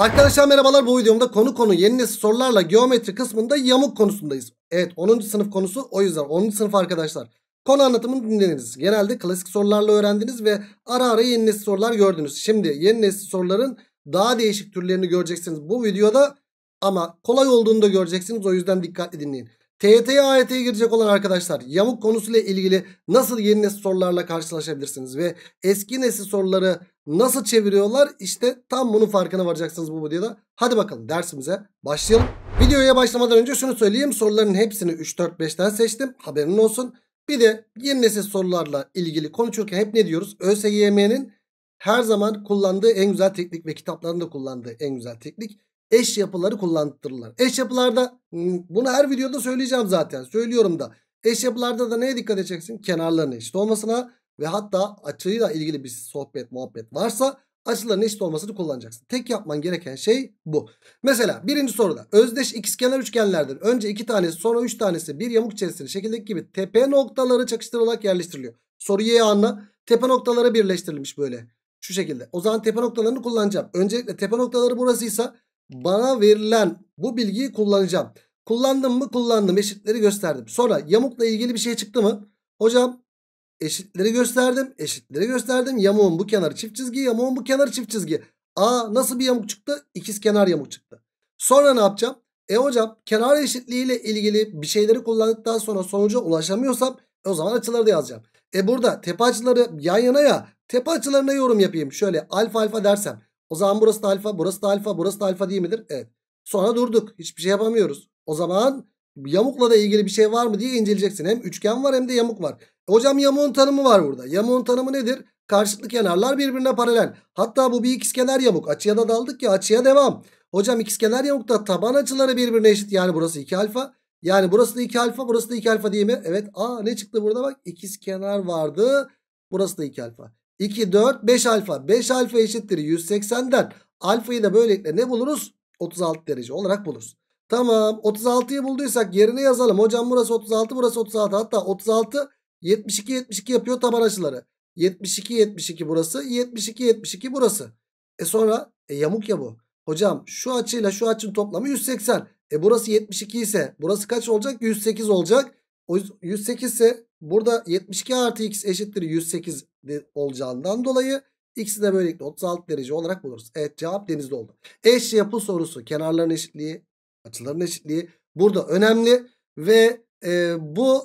Arkadaşlar merhabalar bu videomda konu konu yeni nesil sorularla geometri kısmında yamuk konusundayız. Evet 10. sınıf konusu o yüzden 10. sınıf arkadaşlar. Konu anlatımını dinlediniz. Genelde klasik sorularla öğrendiniz ve ara ara yeni nesil sorular gördünüz. Şimdi yeni nesil soruların daha değişik türlerini göreceksiniz bu videoda ama kolay olduğunu da göreceksiniz. O yüzden dikkatli dinleyin. TYT'ye e AYT'ye girecek olan arkadaşlar yamuk konusuyla ilgili nasıl yeni nesil sorularla karşılaşabilirsiniz ve eski nesil soruları nasıl çeviriyorlar işte tam bunun farkına varacaksınız bu videoda. Hadi bakalım dersimize başlayalım. Videoya başlamadan önce şunu söyleyeyim soruların hepsini 3-4-5'ten seçtim haberin olsun. Bir de yeni nesil sorularla ilgili konuşurken hep ne diyoruz? ÖSYM'nin her zaman kullandığı en güzel teknik ve kitaplarında kullandığı en güzel teknik eş yapıları kullandırırlar. Eş yapılarda hmm, bunu her videoda söyleyeceğim zaten. Söylüyorum da. Eş yapılarda da neye dikkat edeceksin? Kenarların eşit olmasına ve hatta açıyla ilgili bir sohbet muhabbet varsa açıların eşit olmasını kullanacaksın. Tek yapman gereken şey bu. Mesela birinci soruda özdeş ikizkenar üçgenlerdir. Önce iki tanesi sonra üç tanesi bir yamuk içerisinde şekildeki gibi tepe noktaları çakıştırılarak yerleştiriliyor. Soruyu anla. Tepe noktaları birleştirilmiş böyle. Şu şekilde. O zaman tepe noktalarını kullanacağım. Öncelikle tepe noktaları burasıysa bana verilen bu bilgiyi kullanacağım. Kullandım mı? Kullandım. Eşitleri gösterdim. Sonra yamukla ilgili bir şey çıktı mı? Hocam eşitleri gösterdim. Eşitleri gösterdim. Yamuğun bu kenarı çift çizgi. Yamuğun bu kenarı çift çizgi. Aa nasıl bir yamuk çıktı? İkiz kenar yamuk çıktı. Sonra ne yapacağım? E hocam kenar eşitliği ile ilgili bir şeyleri kullandıktan sonra sonuca ulaşamıyorsam o zaman açıları da yazacağım. E burada tepe açıları yan yana ya. Tepe açılarına yorum yapayım. Şöyle alfa alfa dersem. O zaman burası da alfa, burası da alfa, burası da alfa değil midir? Evet. Sonra durduk. Hiçbir şey yapamıyoruz. O zaman yamukla da ilgili bir şey var mı diye inceleyeceksin. Hem üçgen var hem de yamuk var. E hocam yamuğun tanımı var burada. Yamuğun tanımı nedir? Karşılıklı kenarlar birbirine paralel. Hatta bu bir ikizkenar yamuk. Açıya da daldık ya açıya devam. Hocam ikizkenar yamukta taban açıları birbirine eşit. Yani burası 2 alfa. Yani burası da 2 alfa burası da 2 alfa değil mi? Evet. Aa ne çıktı burada bak. İkizkenar vardı. Burası da 2 alfa. 2, 4, 5 alfa. 5 alfa eşittir 180'den. Alfayı da böylelikle ne buluruz? 36 derece olarak buluruz. Tamam 36'yı bulduysak yerine yazalım. Hocam burası 36 burası 36. Hatta 36 72 72 yapıyor taban açıları. 72 72 burası 72 72 burası. E sonra e, yamuk ya bu. Hocam şu açıyla şu açının toplamı 180. E burası 72 ise burası kaç olacak? 108 olacak. O 108 ise burada 72 artı x eşittir 108 olacağından dolayı x'i de böylelikle 36 derece olarak buluruz. Evet cevap denizde oldu. Eş yapı sorusu kenarların eşitliği açıların eşitliği burada önemli ve e, bu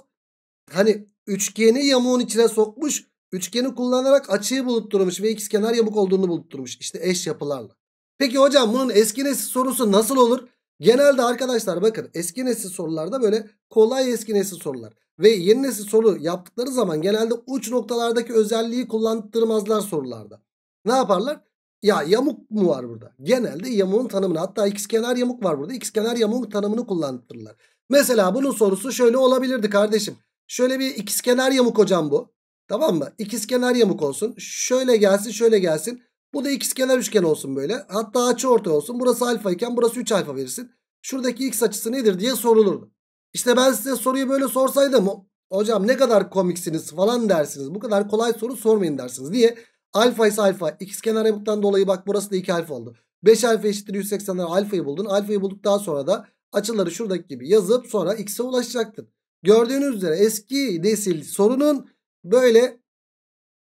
hani üçgeni yamuğun içine sokmuş üçgeni kullanarak açıyı bulutturmuş ve x kenar yamuk olduğunu bulutturmuş İşte eş yapılarla. Peki hocam bunun eski nesil sorusu nasıl olur? Genelde arkadaşlar bakın eski nesil sorularda böyle kolay eski nesil sorular ve yeni nesil soru yaptıkları zaman genelde uç noktalardaki özelliği kullandırmazlar sorularda. Ne yaparlar? Ya yamuk mu var burada? Genelde yamuğun tanımını hatta ikizkenar yamuk var burada. İkizkenar yamuğun tanımını kullandırırlar. Mesela bunun sorusu şöyle olabilirdi kardeşim. Şöyle bir ikizkenar yamuk hocam bu. Tamam mı? İkizkenar yamuk olsun. Şöyle gelsin şöyle gelsin. Bu da ikiz kenar üçgen olsun böyle. Hatta açı orta olsun. Burası alfa iken burası 3 alfa verirsin. Şuradaki x açısı nedir diye sorulurdu. İşte ben size soruyu böyle sorsaydım hocam ne kadar komiksiniz falan dersiniz. Bu kadar kolay soru sormayın dersiniz. Niye? Alfa ise alfa. kenar yapıktan dolayı bak burası da 2 alfa oldu. 5 alfa eşittir 180'den alfayı buldun. Alfayı bulduktan sonra da açıları şuradaki gibi yazıp sonra x'e ulaşacaktın. Gördüğünüz üzere eski nesil sorunun böyle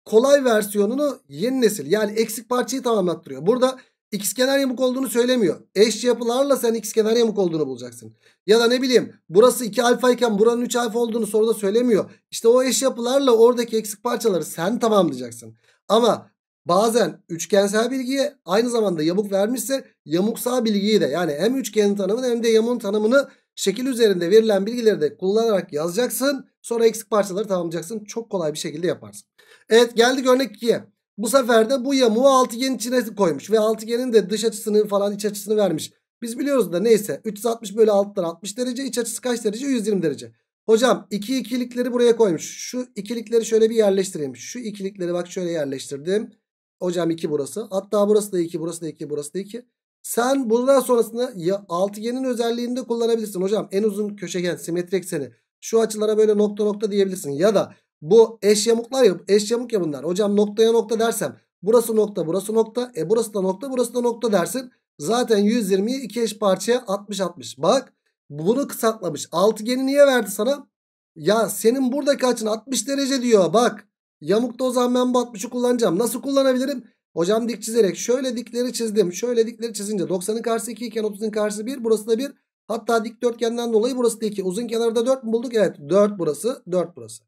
kolay versiyonunu yeni nesil yani eksik parçayı tamamlattırıyor. Burada x kenar yamuk olduğunu söylemiyor. Eş yapılarla sen x kenar yamuk olduğunu bulacaksın. Ya da ne bileyim burası 2 alfa iken buranın 3 alfa olduğunu soruda söylemiyor. İşte o eş yapılarla oradaki eksik parçaları sen tamamlayacaksın. Ama bazen üçgensel bilgiye aynı zamanda yamuk vermişse yamuksal bilgiyi de yani hem üçgenin tanımını hem de yamuğun tanımını şekil üzerinde verilen bilgileri de kullanarak yazacaksın. Sonra eksik parçaları tamamlayacaksın. Çok kolay bir şekilde yaparsın. Evet geldik örnek 2'ye. Bu sefer de bu yamuğu altıgenin içine koymuş. Ve altıgenin de dış açısını falan iç açısını vermiş. Biz biliyoruz da neyse. 360 bölü 6'dan 60 derece. iç açısı kaç derece? 120 derece. Hocam iki ikilikleri buraya koymuş. Şu ikilikleri şöyle bir yerleştireyim. Şu ikilikleri bak şöyle yerleştirdim. Hocam 2 burası. Hatta burası da 2, burası da 2, burası da 2. Sen bundan sonrasında ya altıgenin özelliğini de kullanabilirsin hocam. En uzun köşegen, simetri ekseni. Şu açılara böyle nokta nokta diyebilirsin. Ya da bu eş yamuklar ya eş yamuk ya bunlar. Hocam noktaya nokta dersem burası nokta burası nokta. E burası da nokta burası da nokta dersin. Zaten 120'yi iki eş parçaya 60-60. Bak bunu kısaltlamış. Altıgeni niye verdi sana? Ya senin buradaki açın 60 derece diyor bak. Yamukta o zaman ben bu 60'ı kullanacağım. Nasıl kullanabilirim? Hocam dik çizerek şöyle dikleri çizdim. Şöyle dikleri çizince 90'ın karşısı 2 iken 30'un karşısı 1. Burası da 1. Hatta dik dörtgenden dolayı burası da 2. Uzun kenarda 4 mü bulduk? Evet 4 burası 4 burası.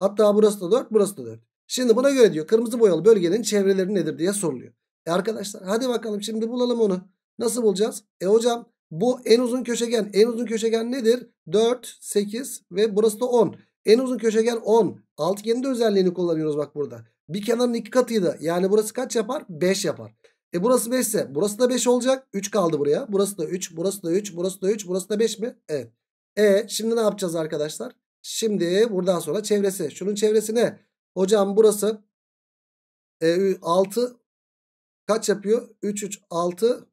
Hatta burası da 4 burası da 4. Şimdi buna göre diyor kırmızı boyalı bölgenin çevreleri nedir diye soruluyor. E arkadaşlar hadi bakalım şimdi bulalım onu. Nasıl bulacağız? E hocam bu en uzun köşegen. En uzun köşegen nedir? 4, 8 ve burası da 10. En uzun köşegen 10. Altıgenin de özelliğini kullanıyoruz bak burada. Bir kenarın iki katıydı. Yani burası kaç yapar? 5 yapar. E burası 5 ise burası da 5 olacak. 3 kaldı buraya. Burası da 3, burası da 3, burası da 3, burası da 5 mi? Evet. E şimdi ne yapacağız arkadaşlar? Şimdi buradan sonra çevresi. Şunun çevresi ne? Hocam burası e, 6 kaç yapıyor? 3 3 6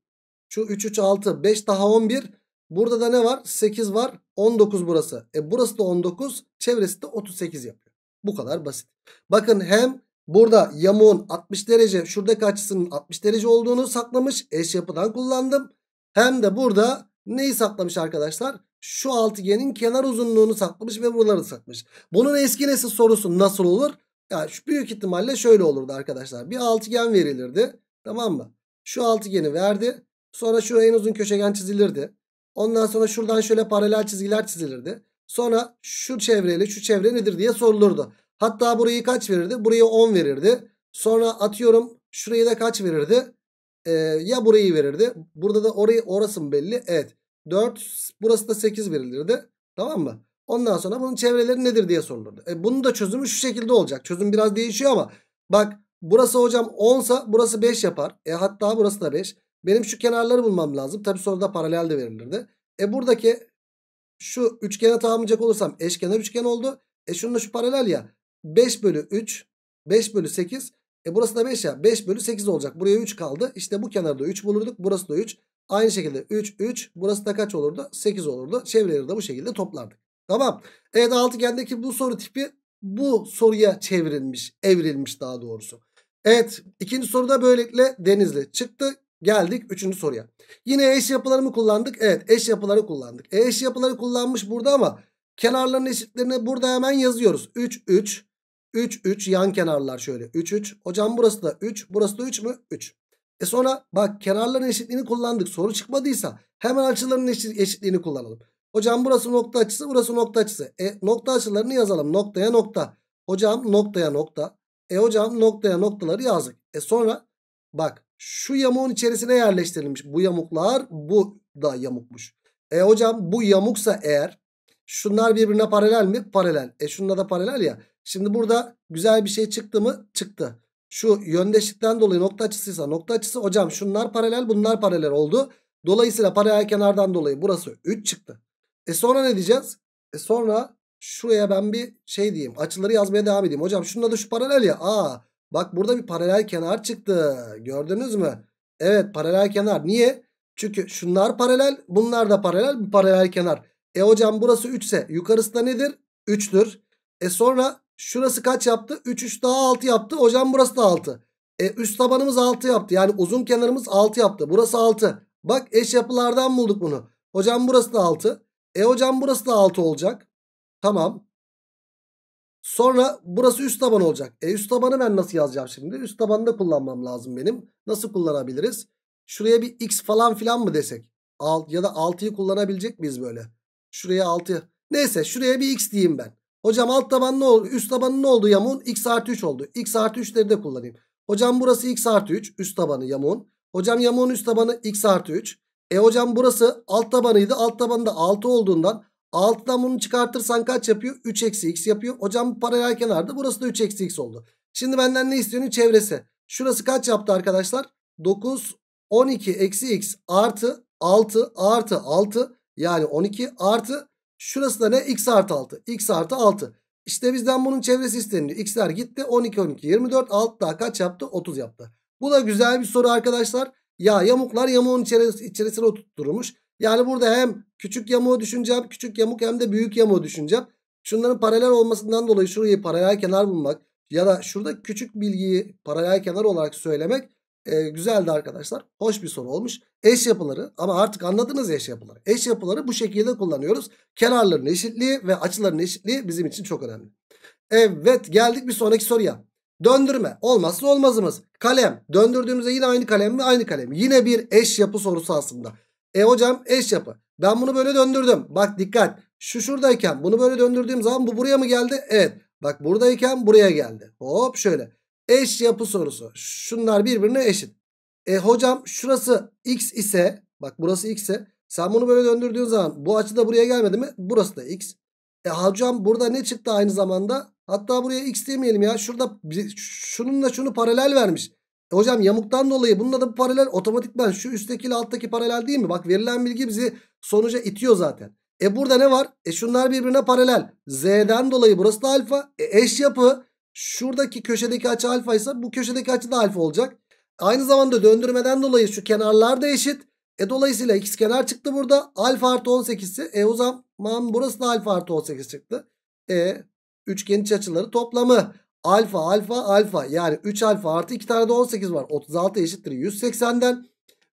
şu 3 3 6 5 daha 11 burada da ne var? 8 var 19 burası. E burası da 19 çevresi de 38 yapıyor. Bu kadar basit. Bakın hem burada yamuğun 60 derece şuradaki açısının 60 derece olduğunu saklamış eş yapıdan kullandım. Hem de burada neyi saklamış arkadaşlar? şu altıgenin kenar uzunluğunu saklamış ve buraları saklamış. Bunun eski eskinesi sorusu nasıl olur? Yani şu büyük ihtimalle şöyle olurdu arkadaşlar. Bir altıgen verilirdi. Tamam mı? Şu altıgeni verdi. Sonra şuraya en uzun köşegen çizilirdi. Ondan sonra şuradan şöyle paralel çizgiler çizilirdi. Sonra şu çevreyle şu çevre nedir diye sorulurdu. Hatta burayı kaç verirdi? Burayı 10 verirdi. Sonra atıyorum şurayı da kaç verirdi? Ee, ya burayı verirdi. Burada da orayı orası mı belli? Evet. 4 burası da 8 verilirdi. Tamam mı? Ondan sonra bunun çevreleri nedir diye sorulurdu. E bunun da çözümü şu şekilde olacak. Çözüm biraz değişiyor ama bak burası hocam 10 burası 5 yapar. E hatta burası da 5. Benim şu kenarları bulmam lazım. Tabi soruda paralel de verilirdi. E buradaki şu üçgene tamamlayacak olursam eşkenar üçgen oldu. E şunun da şu paralel ya. 5 bölü 3 5 bölü 8 e burası da 5 ya. 5 bölü 8 olacak. Buraya 3 kaldı. İşte bu kenarda 3 bulurduk. Burası da 3. Aynı şekilde 3 3 burası da kaç olurdu? 8 olurdu. Çevreleri de bu şekilde toplardık. Tamam. Evet altıgendeki bu soru tipi bu soruya çevrilmiş, evrilmiş daha doğrusu. Evet ikinci soruda böylelikle Denizli çıktı. Geldik üçüncü soruya. Yine eş yapıları mı kullandık? Evet eş yapıları kullandık. E, eş yapıları kullanmış burada ama kenarların eşitlerini burada hemen yazıyoruz. 3 3 3 3 yan kenarlar şöyle 3 3. Hocam burası da 3 burası da 3 mü? 3. E sonra bak kenarların eşitliğini kullandık. Soru çıkmadıysa hemen açıların eşitliğini kullanalım. Hocam burası nokta açısı burası nokta açısı. E nokta açılarını yazalım. Noktaya nokta. Hocam noktaya nokta. E hocam noktaya noktaları yazdık. E sonra bak şu yamuğun içerisine yerleştirilmiş. Bu yamuklar bu da yamukmuş. E hocam bu yamuksa eğer şunlar birbirine paralel mi? Paralel. E şununla da paralel ya. Şimdi burada güzel bir şey çıktı mı? Çıktı. Şu yöndeşlikten dolayı nokta açısıysa nokta açısı hocam şunlar paralel bunlar paralel oldu. Dolayısıyla paralel kenardan dolayı burası 3 çıktı. E sonra ne diyeceğiz? E sonra şuraya ben bir şey diyeyim. Açıları yazmaya devam edeyim. Hocam şununla da şu paralel ya. Aa bak burada bir paralel kenar çıktı. Gördünüz mü? Evet paralel kenar. Niye? Çünkü şunlar paralel bunlar da paralel bir paralel kenar. E hocam burası 3 ise yukarısı da nedir? 3'tür. E sonra Şurası kaç yaptı? 3 3 daha 6 yaptı. Hocam burası da 6. E, üst tabanımız 6 yaptı. Yani uzun kenarımız 6 yaptı. Burası 6. Bak eş yapılardan bulduk bunu. Hocam burası da 6. E hocam burası da 6 olacak. Tamam. Sonra burası üst taban olacak. E üst tabanı ben nasıl yazacağım şimdi? Üst tabanı da kullanmam lazım benim. Nasıl kullanabiliriz? Şuraya bir x falan filan mı desek? Alt, ya da 6'yı kullanabilecek miyiz böyle? Şuraya 6. Neyse şuraya bir x diyeyim ben. Hocam alt taban ne oldu? Üst tabanın ne oldu yamuğun? X artı 3 oldu. X artı 3'leri de kullanayım. Hocam burası X artı 3. Üst tabanı yamuğun. Hocam yamuğun üst tabanı X artı 3. E hocam burası alt tabanıydı. Alt tabanı da 6 olduğundan 6'dan bunu çıkartırsan kaç yapıyor? 3 eksi x yapıyor. Hocam bu paralel kenarda burası da 3 eksi x oldu. Şimdi benden ne istiyorsun? Çevresi. Şurası kaç yaptı arkadaşlar? 9, 12 eksi x artı 6 artı 6 yani 12 artı Şurası da ne? X artı 6. X artı 6. İşte bizden bunun çevresi isteniyor X'ler gitti. 12, 12, 24. 6 daha kaç yaptı? 30 yaptı. Bu da güzel bir soru arkadaşlar. Ya yamuklar yamuğun içerisine oturtulmuş. Yani burada hem küçük yamuğu düşüneceğim. Küçük yamuk hem de büyük yamuğu düşüneceğim. Şunların paralel olmasından dolayı şurayı paralel kenar bulmak. Ya da şurada küçük bilgiyi paralel kenar olarak söylemek e, güzeldi arkadaşlar. Hoş bir soru olmuş. Eş yapıları ama artık anladınız eş yapıları. Eş yapıları bu şekilde kullanıyoruz. Kenarların eşitliği ve açıların eşitliği bizim için çok önemli. Evet geldik bir sonraki soruya. Döndürme olmazsa olmazımız. Kalem döndürdüğümüzde yine aynı kalem mi? Aynı kalem. Yine bir eş yapı sorusu aslında. E hocam eş yapı. Ben bunu böyle döndürdüm. Bak dikkat. Şu şuradayken bunu böyle döndürdüğüm zaman bu buraya mı geldi? Evet. Bak buradayken buraya geldi. Hop şöyle. Eş yapı sorusu. Şunlar birbirine eşit. E hocam şurası x ise bak burası x ise sen bunu böyle döndürdüğün zaman bu açı da buraya gelmedi mi? Burası da x. E hocam burada ne çıktı aynı zamanda? Hatta buraya x demeyelim ya. Şurada şununla şunu paralel vermiş. E hocam yamuktan dolayı bununla da bu paralel otomatikman şu üsttekiyle alttaki paralel değil mi? Bak verilen bilgi bizi sonuca itiyor zaten. E burada ne var? E şunlar birbirine paralel. Z'den dolayı burası da alfa. E eş yapı. Şuradaki köşedeki açı alfa ise bu köşedeki açı da alfa olacak. Aynı zamanda döndürmeden dolayı şu kenar da eşit. E dolayısıyla x kenar çıktı burada. Alfa artı 18 ise e o zaman burası da alfa artı 18 çıktı. E üçgen iç açıları toplamı alfa alfa alfa yani 3 alfa artı 2 tane de 18 var. 36 eşittir 180'den.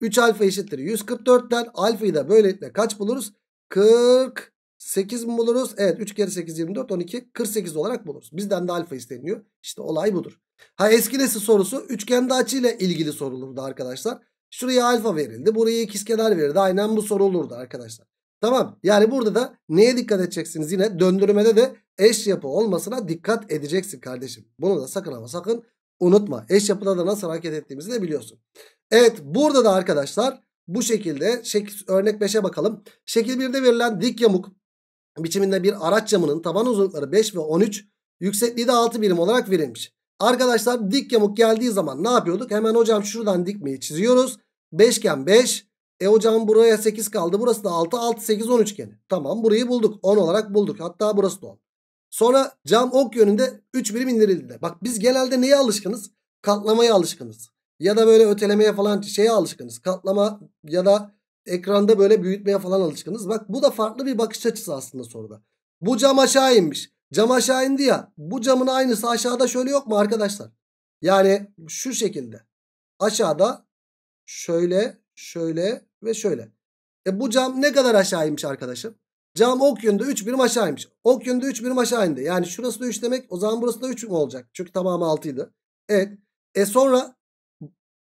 3 alfa eşittir 144'ten. Alfayı da böylelikle kaç buluruz? 40 8 mi buluruz? Evet 3 kere 8 24 12 48 olarak buluruz. Bizden de alfa isteniyor. İşte olay budur. Ha eski nesil sorusu üçgende açıyla ilgili sorulurdu arkadaşlar. Şuraya alfa verildi. Buraya ikizkenar verildi. Aynen bu soru olurdu arkadaşlar. Tamam yani burada da neye dikkat edeceksiniz? Yine döndürmede de eş yapı olmasına dikkat edeceksin kardeşim. Bunu da sakın ama sakın unutma. Eş yapıda da nasıl hareket ettiğimizi de biliyorsun. Evet burada da arkadaşlar bu şekilde şekil, örnek 5'e bakalım. Şekil 1'de verilen dik yamuk biçiminde bir araç camının taban uzunlukları 5 ve 13 yüksekliği de 6 birim olarak verilmiş. Arkadaşlar dik yamuk geldiği zaman ne yapıyorduk? Hemen hocam şuradan dikmeyi çiziyoruz. 5 Beşgen 5. E hocam buraya 8 kaldı. Burası da 6. 6, 8, 13 üçgeni. Tamam burayı bulduk. 10 olarak bulduk. Hatta burası da 10. Sonra cam ok yönünde 3 birim indirildi. Bak biz genelde neye alışkınız? Katlamaya alışkınız. Ya da böyle ötelemeye falan şeye alışkınız. Katlama ya da ekranda böyle büyütmeye falan alışkınız. Bak bu da farklı bir bakış açısı aslında soruda. Bu cam aşağı inmiş. Cam aşağı indi ya. Bu camın aynısı aşağıda şöyle yok mu arkadaşlar? Yani şu şekilde. Aşağıda şöyle, şöyle ve şöyle. E bu cam ne kadar aşağı inmiş arkadaşım? Cam ok yönünde 3 birim aşağı inmiş. Ok yönünde 3 birim aşağı indi. Yani şurası da 3 demek. O zaman burası da 3 mü olacak? Çünkü tamamı 6 idi. Evet. E sonra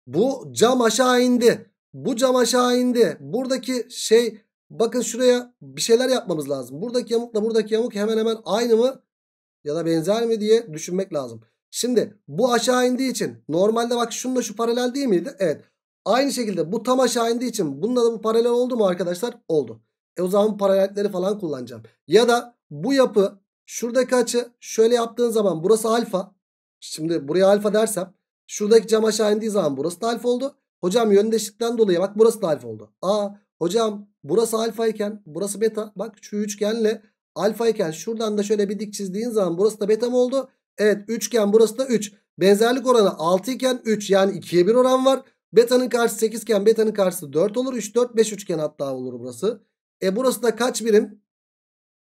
bu cam aşağı indi. Bu cam aşağı indi. Buradaki şey bakın şuraya bir şeyler yapmamız lazım. Buradaki yamukla buradaki yamuk hemen hemen aynı mı ya da benzer mi diye düşünmek lazım. Şimdi bu aşağı indiği için normalde bak şununla şu paralel değil miydi? Evet. Aynı şekilde bu tam aşağı indiği için bununla da bu paralel oldu mu arkadaşlar? Oldu. E o zaman paralellikleri falan kullanacağım. Ya da bu yapı şuradaki açı şöyle yaptığın zaman burası alfa. Şimdi buraya alfa dersem şuradaki cam aşağı indiği zaman burası da alfa oldu. Hocam yöndeşlikten dolayı bak burası da alfa oldu. Aa hocam burası alfa iken burası beta. Bak şu üçgenle alfa iken şuradan da şöyle bir dik çizdiğin zaman burası da beta mı oldu? Evet üçgen burası da 3. Benzerlik oranı 6 iken 3 yani 2'ye 1 oran var. Beta'nın karşısı 8 iken beta'nın karşısı 4 olur. 3, 4, 5 üçgen hatta olur burası. E burası da kaç birim?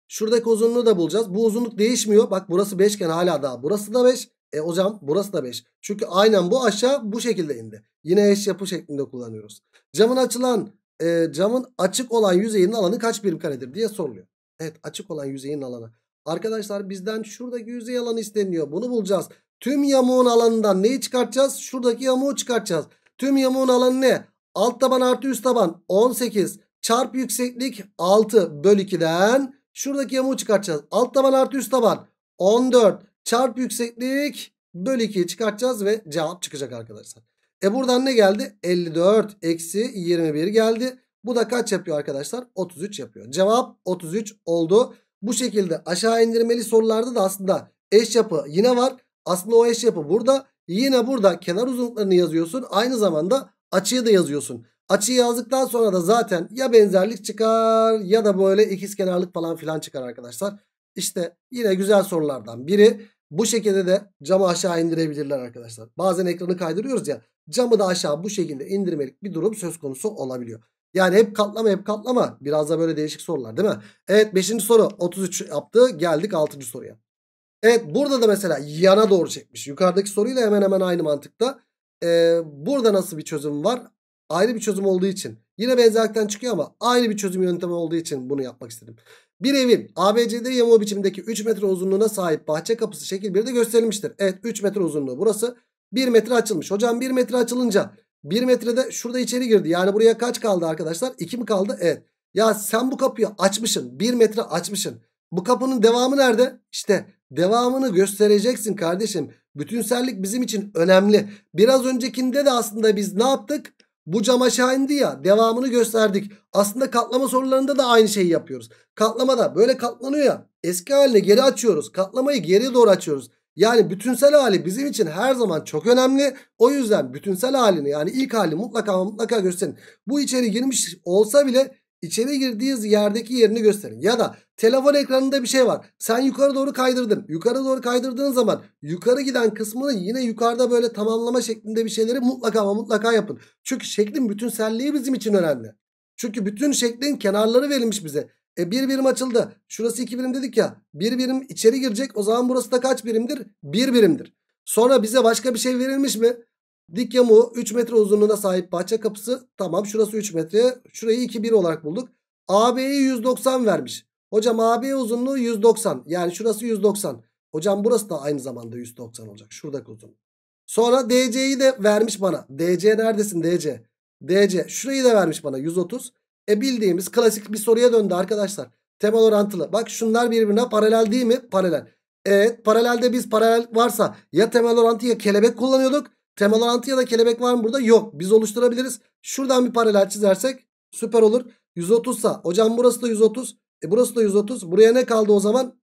Şuradaki uzunluğu da bulacağız. Bu uzunluk değişmiyor. Bak burası 5 iken hala daha. Burası da 5. E hocam burası da 5. Çünkü aynen bu aşağı bu şekilde indi. Yine eş yapı şeklinde kullanıyoruz. Camın açılan e, camın açık olan yüzeyin alanı kaç birim karedir diye soruluyor. Evet açık olan yüzeyin alanı. Arkadaşlar bizden şuradaki yüzey alanı isteniyor. Bunu bulacağız. Tüm yamuğun alanından neyi çıkartacağız? Şuradaki yamuğu çıkartacağız. Tüm yamuğun alanı ne? Alt taban artı üst taban 18 çarp yükseklik 6 bölü 2'den şuradaki yamuğu çıkartacağız. Alt taban artı üst taban 14 Çarp yükseklik bölü 2'ye çıkartacağız ve cevap çıkacak arkadaşlar. E buradan ne geldi? 54 eksi 21 geldi. Bu da kaç yapıyor arkadaşlar? 33 yapıyor. Cevap 33 oldu. Bu şekilde aşağı indirmeli sorularda da aslında eş yapı yine var. Aslında o eş yapı burada. Yine burada kenar uzunluklarını yazıyorsun. Aynı zamanda açıyı da yazıyorsun. Açıyı yazdıktan sonra da zaten ya benzerlik çıkar ya da böyle ikiz kenarlık falan filan çıkar arkadaşlar. İşte yine güzel sorulardan biri. Bu şekilde de camı aşağı indirebilirler arkadaşlar. Bazen ekranı kaydırıyoruz ya camı da aşağı bu şekilde indirmelik bir durum söz konusu olabiliyor. Yani hep katlama hep katlama. Biraz da böyle değişik sorular değil mi? Evet 5. soru 33 yaptı. Geldik 6. soruya. Evet burada da mesela yana doğru çekmiş. Yukarıdaki soruyla hemen hemen aynı mantıkta. Ee, burada nasıl bir çözüm var? Ayrı bir çözüm olduğu için. Yine benzerlikten çıkıyor ama ayrı bir çözüm yöntemi olduğu için bunu yapmak istedim. Bir evin ABCD yamuğu biçimindeki 3 metre uzunluğuna sahip bahçe kapısı şekil 1'de gösterilmiştir. Evet 3 metre uzunluğu burası. 1 metre açılmış. Hocam 1 metre açılınca 1 metrede şurada içeri girdi. Yani buraya kaç kaldı arkadaşlar? 2 mi kaldı? Evet. Ya sen bu kapıyı açmışsın. 1 metre açmışsın. Bu kapının devamı nerede? İşte devamını göstereceksin kardeşim. Bütünsellik bizim için önemli. Biraz öncekinde de aslında biz ne yaptık? Bu cam aşağı indi ya devamını gösterdik. Aslında katlama sorularında da aynı şeyi yapıyoruz. Katlamada böyle katlanıyor ya eski haline geri açıyoruz. Katlamayı geriye doğru açıyoruz. Yani bütünsel hali bizim için her zaman çok önemli. O yüzden bütünsel halini yani ilk hali mutlaka mutlaka gösterin. Bu içeri girmiş olsa bile İçeri girdiği yerdeki yerini gösterin. Ya da telefon ekranında bir şey var. Sen yukarı doğru kaydırdın. Yukarı doğru kaydırdığın zaman yukarı giden kısmını yine yukarıda böyle tamamlama şeklinde bir şeyleri mutlaka ama mutlaka yapın. Çünkü şeklin bütünselliği bizim için önemli. Çünkü bütün şeklin kenarları verilmiş bize. E bir birim açıldı. Şurası iki birim dedik ya. Bir birim içeri girecek. O zaman burası da kaç birimdir? Bir birimdir. Sonra bize başka bir şey verilmiş mi? Dik yamuğu 3 metre uzunluğuna sahip bahçe kapısı. Tamam şurası 3 metre. Şurayı 2 1 olarak bulduk. AB'yi 190 vermiş. Hocam AB uzunluğu 190. Yani şurası 190. Hocam burası da aynı zamanda 190 olacak. Şuradaki uzun. Sonra DC'yi de vermiş bana. DC neredesin DC? DC. Şurayı da vermiş bana 130. E bildiğimiz klasik bir soruya döndü arkadaşlar. Temel orantılı. Bak şunlar birbirine paralel değil mi? Paralel. Evet paralelde biz paralel varsa ya temel orantı ya kelebek kullanıyorduk. Temalantı ya da kelebek var mı burada? Yok. Biz oluşturabiliriz. Şuradan bir paralel çizersek süper olur. 130 sa. Hocam burası da 130. E burası da 130. Buraya ne kaldı o zaman?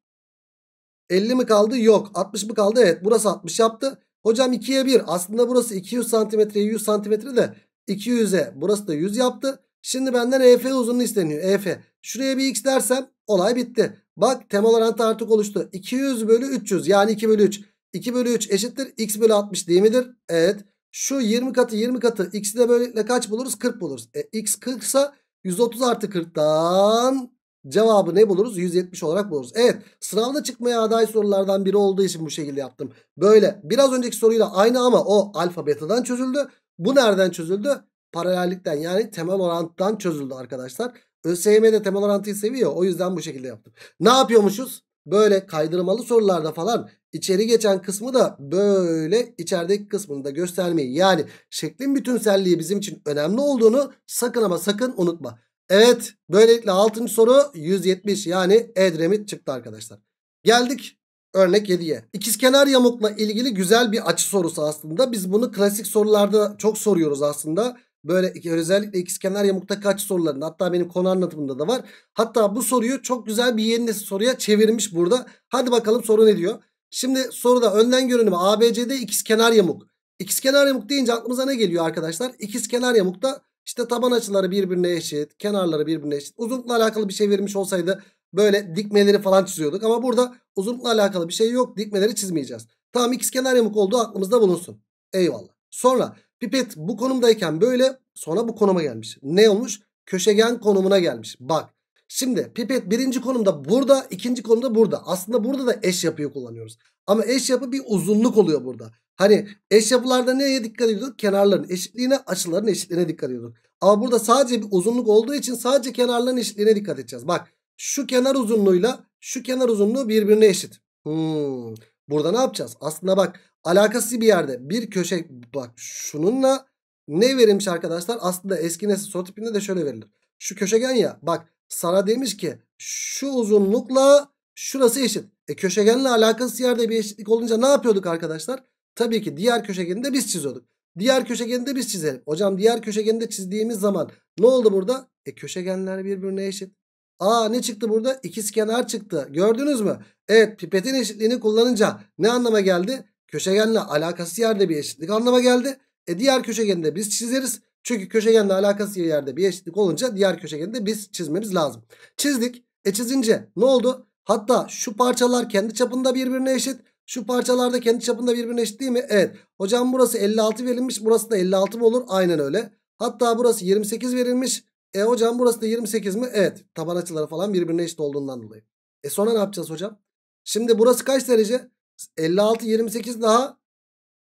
50 mi kaldı? Yok. 60 mı kaldı? Evet. Burası 60 yaptı. Hocam 2'ye 1. Aslında burası 200 santimetreye 100 santimetre de 200'e burası da 100 yaptı. Şimdi benden EF uzunluğu isteniyor. EF. Şuraya bir x dersem olay bitti. Bak tem orantı artık oluştu. 200 bölü 300 yani 2 bölü 3. 2 bölü 3 eşittir. X bölü 60 değil midir? Evet. Şu 20 katı 20 katı x'i de böylelikle kaç buluruz? 40 buluruz. E, x 40 ise 130 artı 40'tan cevabı ne buluruz? 170 olarak buluruz. Evet sınavda çıkmaya aday sorulardan biri olduğu için bu şekilde yaptım. Böyle biraz önceki soruyla aynı ama o alfa betadan çözüldü. Bu nereden çözüldü? Paralellikten yani temel orantıdan çözüldü arkadaşlar. ÖSYM de temel orantıyı seviyor. O yüzden bu şekilde yaptım. Ne yapıyormuşuz? Böyle kaydırmalı sorularda falan içeri geçen kısmı da böyle içerideki kısmını da göstermeyi yani şeklin bütünselliği bizim için önemli olduğunu sakın ama sakın unutma. Evet böylelikle 6. soru 170 yani Edremit çıktı arkadaşlar. Geldik örnek 7'ye. İkizkenar yamukla ilgili güzel bir açı sorusu aslında. Biz bunu klasik sorularda çok soruyoruz aslında. Böyle özellikle ikizkenar yamukta kaç sorularında hatta benim konu anlatımında da var. Hatta bu soruyu çok güzel bir yeni nesil soruya çevirmiş burada. Hadi bakalım soru ne diyor? Şimdi soruda önden görünümü ABC'de ikizkenar yamuk. İkizkenar yamuk deyince aklımıza ne geliyor arkadaşlar? İkizkenar yamukta işte taban açıları birbirine eşit, kenarları birbirine eşit. Uzunlukla alakalı bir şey vermiş olsaydı böyle dikmeleri falan çiziyorduk. Ama burada uzunlukla alakalı bir şey yok. Dikmeleri çizmeyeceğiz. Tamam ikizkenar yamuk olduğu aklımızda bulunsun. Eyvallah. Sonra Pipet bu konumdayken böyle sonra bu konuma gelmiş. Ne olmuş? Köşegen konumuna gelmiş. Bak şimdi pipet birinci konumda burada ikinci konumda burada. Aslında burada da eş yapıyı kullanıyoruz. Ama eş yapı bir uzunluk oluyor burada. Hani eş yapılarda neye dikkat ediyorduk? Kenarların eşitliğine, açıların eşitliğine dikkat ediyorduk. Ama burada sadece bir uzunluk olduğu için sadece kenarların eşitliğine dikkat edeceğiz. Bak şu kenar uzunluğuyla şu kenar uzunluğu birbirine eşit. Hmm. Burada ne yapacağız? Aslında bak alakası bir yerde bir köşe bak şununla ne verilmiş arkadaşlar? Aslında eski nesil soru tipinde de şöyle verilir. Şu köşegen ya bak sana demiş ki şu uzunlukla şurası eşit. E köşegenle alakası yerde bir eşitlik olunca ne yapıyorduk arkadaşlar? Tabii ki diğer köşegeni de biz çiziyorduk. Diğer köşegeni de biz çizelim. Hocam diğer köşegeni de çizdiğimiz zaman ne oldu burada? E köşegenler birbirine eşit. Aa ne çıktı burada? İkizkenar çıktı. Gördünüz mü? Evet pipetin eşitliğini kullanınca ne anlama geldi? köşegenle alakası yerde bir eşitlik anlama geldi. E diğer köşegeni de biz çizeriz. Çünkü köşegenle alakası yerde bir eşitlik olunca diğer köşegeni de biz çizmemiz lazım. Çizdik. E çizince ne oldu? Hatta şu parçalar kendi çapında birbirine eşit. Şu parçalarda kendi çapında birbirine eşit değil mi? Evet. Hocam burası 56 verilmiş. Burası da 56 mı olur? Aynen öyle. Hatta burası 28 verilmiş. E hocam burası da 28 mi? Evet. Taban açıları falan birbirine eşit olduğundan dolayı. E sonra ne yapacağız hocam? Şimdi burası kaç derece? 56 28 daha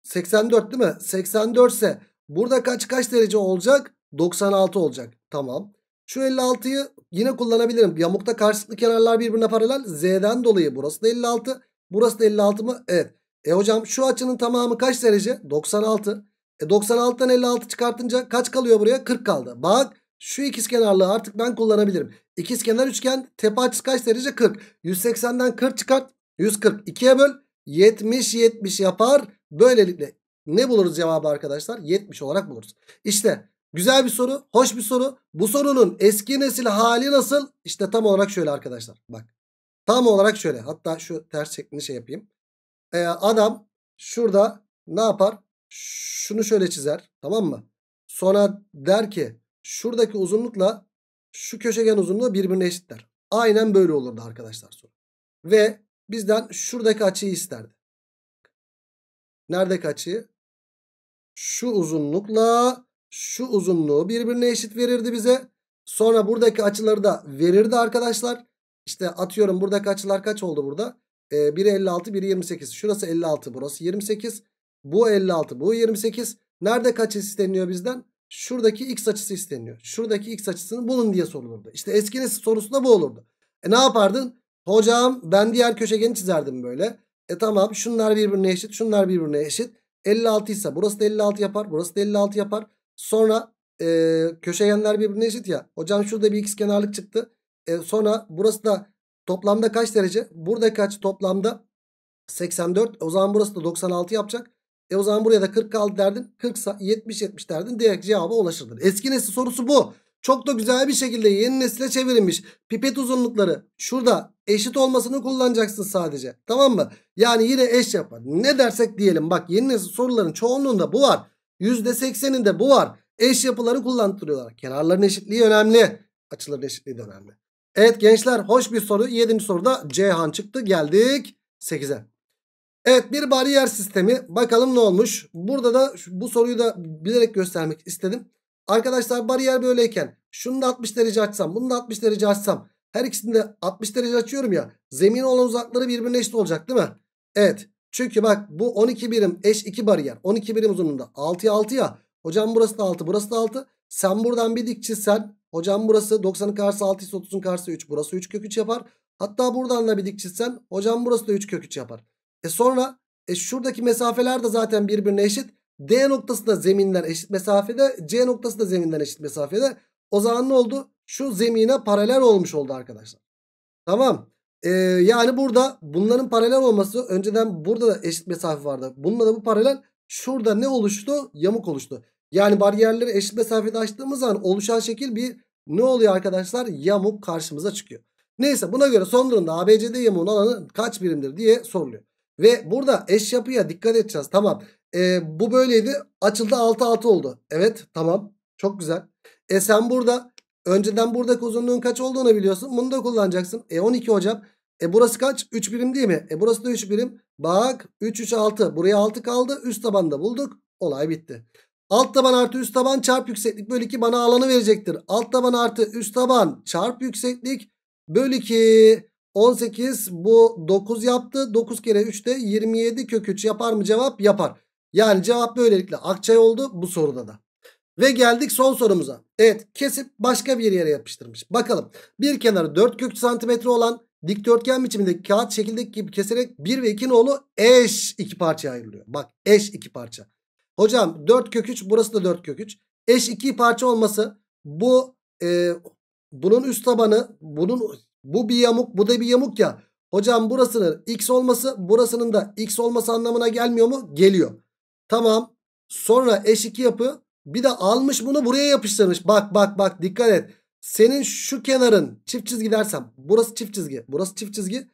84 değil mi? 84 ise burada kaç kaç derece olacak? 96 olacak. Tamam. Şu 56'yı yine kullanabilirim. Yamukta karşılıklı kenarlar birbirine paralel. Z'den dolayı burası da 56. Burası da 56 mı? Evet. E hocam şu açının tamamı kaç derece? 96. E 96'dan 56 çıkartınca kaç kalıyor buraya? 40 kaldı. Bak şu ikizkenarlığı artık ben kullanabilirim. İkizkenar üçgen tepe açısı kaç derece? 40. 180'den 40 çıkart. 140. 2'ye böl. 70 70 yapar. Böylelikle ne buluruz cevabı arkadaşlar? 70 olarak buluruz. İşte güzel bir soru. Hoş bir soru. Bu sorunun eski nesil hali nasıl? İşte tam olarak şöyle arkadaşlar. Bak. Tam olarak şöyle. Hatta şu ters şeklini şey yapayım. Ee, adam şurada ne yapar? Şunu şöyle çizer. Tamam mı? Sonra der ki şuradaki uzunlukla şu köşegen uzunluğu birbirine eşitler. Aynen böyle olurdu arkadaşlar soru. Ve bizden şuradaki açıyı isterdi. Neredeki açıyı? Şu uzunlukla şu uzunluğu birbirine eşit verirdi bize. Sonra buradaki açıları da verirdi arkadaşlar. İşte atıyorum buradaki açılar kaç oldu burada? Ee, biri 56, biri 28. Şurası 56, burası 28. Bu 56, bu 28. Nerede kaç isteniyor bizden? Şuradaki x açısı isteniyor. Şuradaki x açısını bulun diye sorulurdu. İşte eskinin sorusunda bu olurdu. E ne yapardın? Hocam ben diğer köşegeni çizerdim böyle. E tamam şunlar birbirine eşit şunlar birbirine eşit. 56 ise burası da 56 yapar burası da 56 yapar. Sonra e, köşegenler birbirine eşit ya. Hocam şurada bir x kenarlık çıktı. E, sonra burası da toplamda kaç derece? Burada kaç toplamda? 84. O zaman burası da 96 yapacak. E o zaman buraya da 40 kaldı derdin. 40 70 70 derdin. Direkt cevaba ulaşırdın. Eski nesil sorusu bu. Çok da güzel bir şekilde yeni nesile çevirilmiş. Pipet uzunlukları şurada eşit olmasını kullanacaksın sadece. Tamam mı? Yani yine eş yapar. Ne dersek diyelim. Bak yeni nesil soruların çoğunluğunda bu var. %80'inde bu var. Eş yapıları kullandırıyorlar. Kenarların eşitliği önemli. Açıların eşitliği de önemli. Evet gençler hoş bir soru. 7. soruda Ceyhan çıktı. Geldik 8'e. Evet bir bariyer sistemi. Bakalım ne olmuş. Burada da bu soruyu da bilerek göstermek istedim. Arkadaşlar bariyer böyleyken şunu da 60 derece açsam bunu da 60 derece açsam her ikisinde 60 derece açıyorum ya zemin olan uzakları birbirine eşit olacak değil mi? Evet çünkü bak bu 12 birim eş 2 bariyer 12 birim uzunluğunda 6'ya 6 ya hocam burası da 6 burası da 6 sen buradan bir dik çizsen hocam burası 90'ın karşısı 6 ise 30'un karşısı 3 burası 3 kök 3 yapar. Hatta buradan da bir dik çizsen hocam burası da 3 kök 3 yapar. E sonra e şuradaki mesafeler de zaten birbirine eşit. D noktası da zeminden eşit mesafede. C noktası da zeminden eşit mesafede. O zaman ne oldu? Şu zemine paralel olmuş oldu arkadaşlar. Tamam. Ee, yani burada bunların paralel olması önceden burada da eşit mesafe vardı. Bununla da bu paralel şurada ne oluştu? Yamuk oluştu. Yani bariyerleri eşit mesafede açtığımız zaman oluşan şekil bir ne oluyor arkadaşlar? Yamuk karşımıza çıkıyor. Neyse buna göre son durumda ABCD yamuğun alanı kaç birimdir diye soruluyor. Ve burada eş yapıya dikkat edeceğiz. Tamam e, bu böyleydi. Açıldı 6-6 oldu. Evet tamam. Çok güzel. E sen burada önceden buradaki uzunluğun kaç olduğunu biliyorsun. Bunu da kullanacaksın. E 12 hocam. E burası kaç? 3 birim değil mi? E burası da 3 birim. Bak 3 3 6. Buraya 6 kaldı. Üst tabanda bulduk. Olay bitti. Alt taban artı üst taban çarp yükseklik bölü 2 bana alanı verecektir. Alt taban artı üst taban çarp yükseklik bölü 2 18 bu 9 yaptı. 9 kere 3 de 27 kök 3 yapar mı cevap? Yapar. Yani cevap böylelikle Akçay oldu bu soruda da. Ve geldik son sorumuza. Evet kesip başka bir yere yapıştırmış. Bakalım bir kenarı 4 kök santimetre olan dikdörtgen biçimindeki kağıt şekildeki gibi keserek 1 ve 2'nin nolu eş iki parçaya ayrılıyor. Bak eş iki parça. Hocam 4 kök 3 burası da 4 kök 3. Eş iki parça olması bu e, bunun üst tabanı bunun bu bir yamuk bu da bir yamuk ya. Hocam burasının x olması burasının da x olması anlamına gelmiyor mu? Geliyor. Tamam. Sonra eş2 yapı bir de almış bunu buraya yapıştırmış. Bak bak bak dikkat et. Senin şu kenarın çift çizgi dersem burası çift çizgi burası çift çizgi.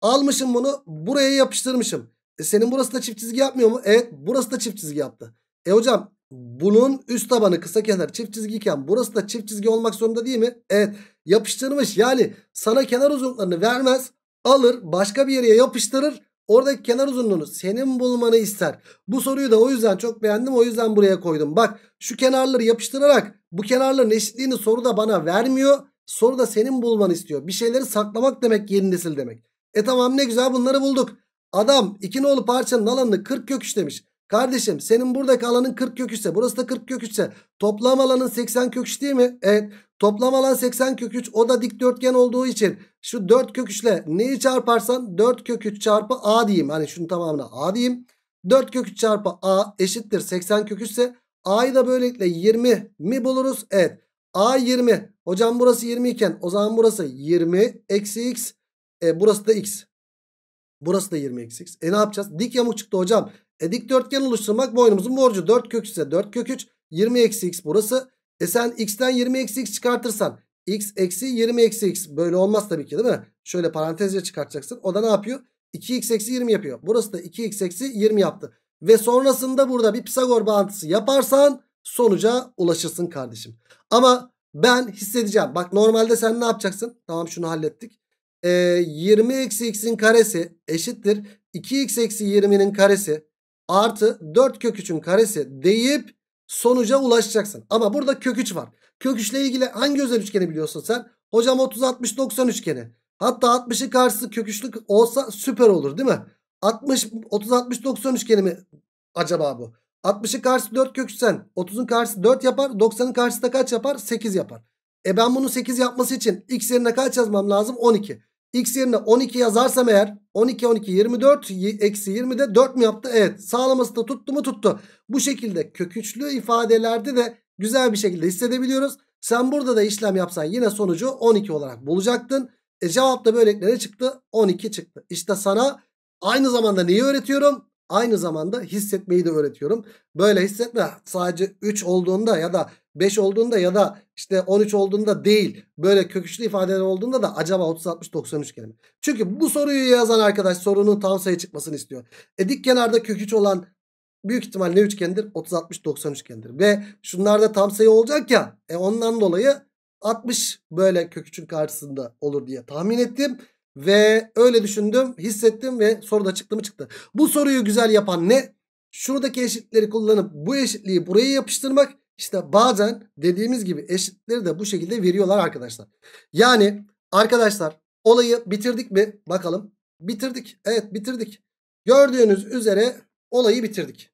Almışım bunu buraya yapıştırmışım. E senin burası da çift çizgi yapmıyor mu? Evet burası da çift çizgi yaptı. E hocam bunun üst tabanı kısa kenar çift çizgiyken burası da çift çizgi olmak zorunda değil mi? Evet yapıştırmış yani sana kenar uzunluklarını vermez alır başka bir yere yapıştırır Oradaki kenar uzunluğunu senin bulmanı ister. Bu soruyu da o yüzden çok beğendim. O yüzden buraya koydum. Bak şu kenarları yapıştırarak bu kenarların eşitliğini soru da bana vermiyor. Soru da senin bulmanı istiyor. Bir şeyleri saklamak demek yeni nesil demek. E tamam ne güzel bunları bulduk. Adam iki nolu parçanın alanını 40 köküş demiş. Kardeşim senin buradaki alanın 40 kök burası da 40 kök toplam alanın 80 köküş değil mi? Evet. Toplam alan 80 kök 3 o da dikdörtgen olduğu için şu 4 kök 3 ile neyi çarparsan 4 kök 3 çarpı a diyeyim. Hani şunun tamamına a diyeyim. 4 kök 3 çarpı a eşittir 80 kök 3 ise a'yı da böylelikle 20 mi buluruz? Evet a 20 hocam burası 20 iken o zaman burası 20 eksi x e, burası da x. Burası da 20 eksi x. E ne yapacağız? Dik yamuk çıktı hocam. E dikdörtgen oluşturmak boynumuzun borcu. 4 kök 3 ise 4 kök 3. 20 eksi x burası. E sen x'ten 20 eksi x çıkartırsan x eksi 20 eksi x böyle olmaz tabii ki değil mi? Şöyle parantezle çıkartacaksın. O da ne yapıyor? 2x eksi 20 yapıyor. Burası da 2x eksi 20 yaptı. Ve sonrasında burada bir Pisagor bağıntısı yaparsan sonuca ulaşırsın kardeşim. Ama ben hissedeceğim. Bak normalde sen ne yapacaksın? Tamam şunu hallettik. Ee, 20 eksi x'in karesi eşittir. 2x eksi 20'nin karesi artı 4 kök karesi deyip sonuca ulaşacaksın. Ama burada kök 3 var. Kök 3 ile ilgili hangi özel üçgeni biliyorsun sen? Hocam 30 60 90 üçgeni. Hatta 60'ın karşısı kök 3'lük olsa süper olur değil mi? 60 30 60 90 üçgeni mi acaba bu? 60'ın karşısı 4 kök 3'sen 30'un karşısı 4 yapar. 90'ın karşısı da kaç yapar? 8 yapar. E ben bunu 8 yapması için x yerine kaç yazmam lazım? 12. X yerine 12 yazarsam eğer 12 12 24 eksi 20 de 4 mü yaptı? Evet. Sağlaması da tuttu mu? Tuttu. Bu şekilde köküçlü ifadelerde de güzel bir şekilde hissedebiliyoruz. Sen burada da işlem yapsan yine sonucu 12 olarak bulacaktın. E cevap da böylelikle çıktı? 12 çıktı. İşte sana aynı zamanda neyi öğretiyorum? Aynı zamanda hissetmeyi de öğretiyorum. Böyle hissetme sadece 3 olduğunda ya da 5 olduğunda ya da işte 13 olduğunda değil böyle köküçlü ifadeler olduğunda da acaba 30 60 93 kelime. Çünkü bu soruyu yazan arkadaş sorunun tam sayı çıkmasını istiyor. E dik kenarda köküç olan büyük ihtimal ne üçgendir? 30 60 90 üçgendir. Ve şunlar da tam sayı olacak ya. E ondan dolayı 60 böyle köküçün karşısında olur diye tahmin ettim. Ve öyle düşündüm, hissettim ve soruda çıktı mı çıktı. Bu soruyu güzel yapan ne? Şuradaki eşitleri kullanıp bu eşitliği buraya yapıştırmak işte bazen dediğimiz gibi eşitleri de bu şekilde veriyorlar arkadaşlar. Yani arkadaşlar olayı bitirdik mi? Bakalım. Bitirdik. Evet bitirdik. Gördüğünüz üzere olayı bitirdik.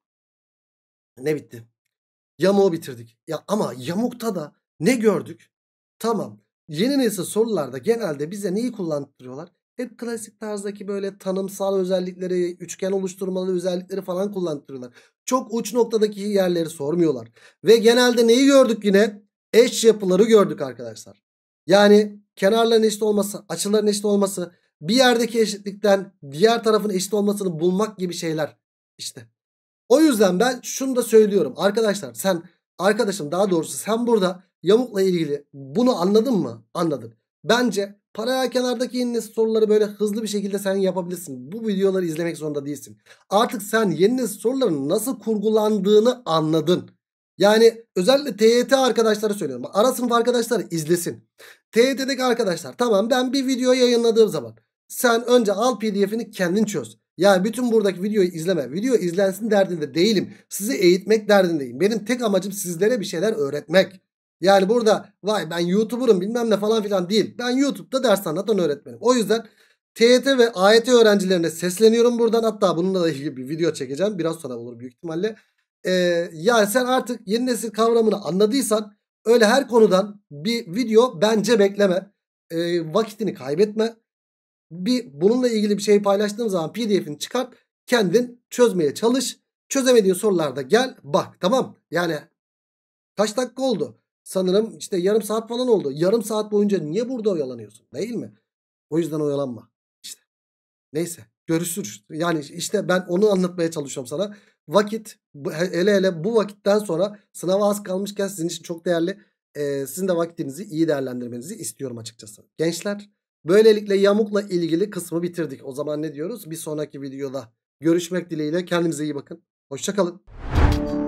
Ne bitti? Yamuğu bitirdik. Ya ama yamukta da ne gördük? Tamam. Yeni nesil sorularda genelde bize neyi kullandırıyorlar? Hep klasik tarzdaki böyle tanımsal özellikleri, üçgen oluşturmalı özellikleri falan kullandırıyorlar. Çok uç noktadaki yerleri sormuyorlar. Ve genelde neyi gördük yine? Eş yapıları gördük arkadaşlar. Yani kenarların eşit olması, açıların eşit olması, bir yerdeki eşitlikten diğer tarafın eşit olmasını bulmak gibi şeyler işte. O yüzden ben şunu da söylüyorum. Arkadaşlar sen, arkadaşım daha doğrusu sen burada yamukla ilgili bunu anladın mı? Anladın. Bence Para kenardaki yeni soruları böyle hızlı bir şekilde sen yapabilirsin. Bu videoları izlemek zorunda değilsin. Artık sen yeni soruların nasıl kurgulandığını anladın. Yani özellikle TYT arkadaşlara söylüyorum. Ara arkadaşlar izlesin. TYT'deki arkadaşlar tamam ben bir video yayınladığım zaman sen önce al pdf'ini kendin çöz. Yani bütün buradaki videoyu izleme. Video izlensin derdinde değilim. Sizi eğitmek derdindeyim. Benim tek amacım sizlere bir şeyler öğretmek. Yani burada vay ben YouTuber'ım bilmem ne falan filan değil. Ben YouTube'da ders anlatan öğretmenim. O yüzden TYT e ve AYT e öğrencilerine sesleniyorum buradan. Hatta bununla da ilgili bir video çekeceğim. Biraz sonra olur büyük ihtimalle. Ee, yani sen artık yeni nesil kavramını anladıysan öyle her konudan bir video bence bekleme. Ee, vakitini kaybetme. Bir bununla ilgili bir şey paylaştığım zaman pdf'ini çıkart. Kendin çözmeye çalış. Çözemediğin sorularda gel bak tamam. Yani kaç dakika oldu? Sanırım işte yarım saat falan oldu. Yarım saat boyunca niye burada oyalanıyorsun değil mi? O yüzden oyalanma. İşte. Neyse görüşürüz. Yani işte ben onu anlatmaya çalışıyorum sana. Vakit hele hele bu vakitten sonra sınava az kalmışken sizin için çok değerli. Ee, sizin de vakitinizi iyi değerlendirmenizi istiyorum açıkçası. Gençler böylelikle yamukla ilgili kısmı bitirdik. O zaman ne diyoruz? Bir sonraki videoda görüşmek dileğiyle kendinize iyi bakın. Hoşçakalın.